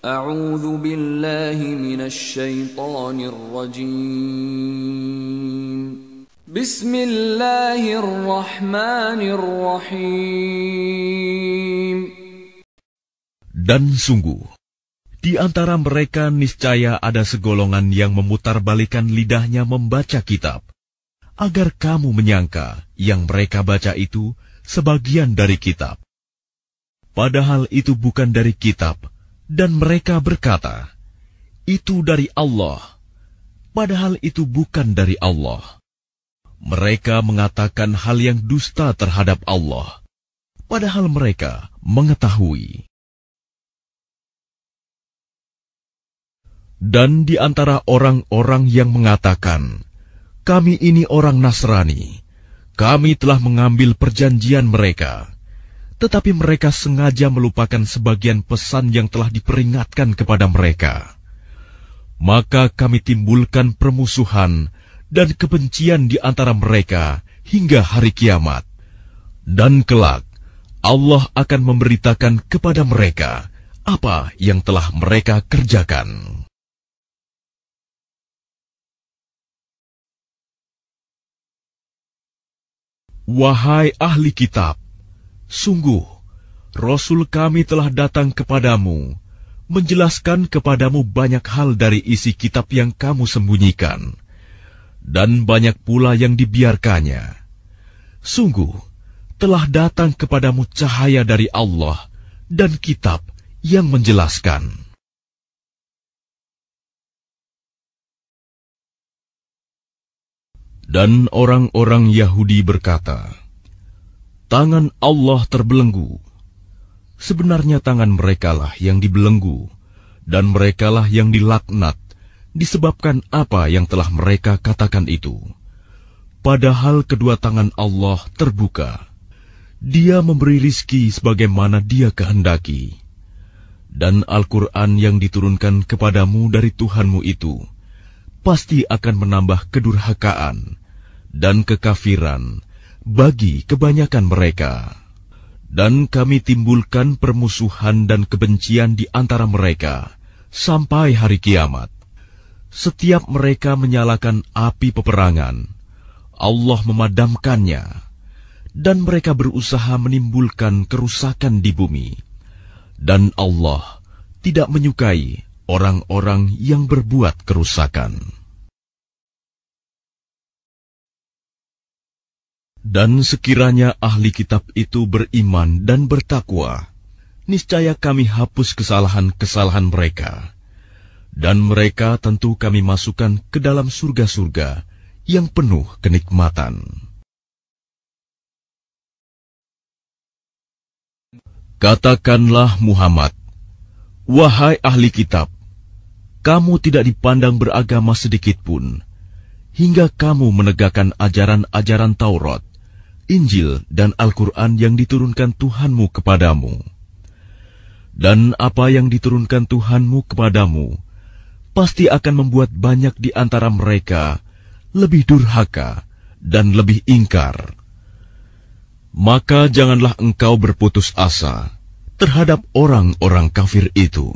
أعوذ بالله من الشيطان الرجيم بسم الله الرحمن الرحيم Dan sungguh, di antara mereka niscaya ada segolongan yang memutarbalikan lidahnya membaca kitab, agar kamu menyangka yang mereka baca itu sebagian dari kitab. Padahal itu bukan dari kitab, dan mereka berkata, "Itu dari Allah." Padahal itu bukan dari Allah. Mereka mengatakan hal yang dusta terhadap Allah, padahal mereka mengetahui. Dan di antara orang-orang yang mengatakan, "Kami ini orang Nasrani, kami telah mengambil perjanjian mereka." tetapi mereka sengaja melupakan sebagian pesan yang telah diperingatkan kepada mereka. Maka kami timbulkan permusuhan dan kebencian di antara mereka hingga hari kiamat. Dan kelak, Allah akan memberitakan kepada mereka apa yang telah mereka kerjakan. Wahai ahli kitab, Sungguh, Rasul kami telah datang kepadamu, menjelaskan kepadamu banyak hal dari isi kitab yang kamu sembunyikan, dan banyak pula yang dibiarkannya. Sungguh, telah datang kepadamu cahaya dari Allah dan kitab yang menjelaskan. Dan orang-orang Yahudi berkata, Tangan Allah terbelenggu. Sebenarnya tangan merekalah yang dibelenggu, dan merekalah yang dilaknat, disebabkan apa yang telah mereka katakan itu. Padahal kedua tangan Allah terbuka. Dia memberi rizki sebagaimana dia kehendaki. Dan Al-Quran yang diturunkan kepadamu dari Tuhanmu itu, pasti akan menambah kedurhakaan dan kekafiran, bagi kebanyakan mereka. Dan kami timbulkan permusuhan dan kebencian di antara mereka sampai hari kiamat. Setiap mereka menyalakan api peperangan, Allah memadamkannya, dan mereka berusaha menimbulkan kerusakan di bumi. Dan Allah tidak menyukai orang-orang yang berbuat kerusakan. Dan sekiranya ahli kitab itu beriman dan bertakwa, niscaya kami hapus kesalahan-kesalahan mereka. Dan mereka tentu kami masukkan ke dalam surga-surga yang penuh kenikmatan. Katakanlah Muhammad, Wahai ahli kitab, kamu tidak dipandang beragama sedikit pun, hingga kamu menegakkan ajaran-ajaran Taurat Injil dan Al-Quran yang diturunkan Tuhanmu kepadamu. Dan apa yang diturunkan Tuhanmu kepadamu pasti akan membuat banyak di antara mereka lebih durhaka dan lebih ingkar. Maka janganlah engkau berputus asa terhadap orang-orang kafir itu.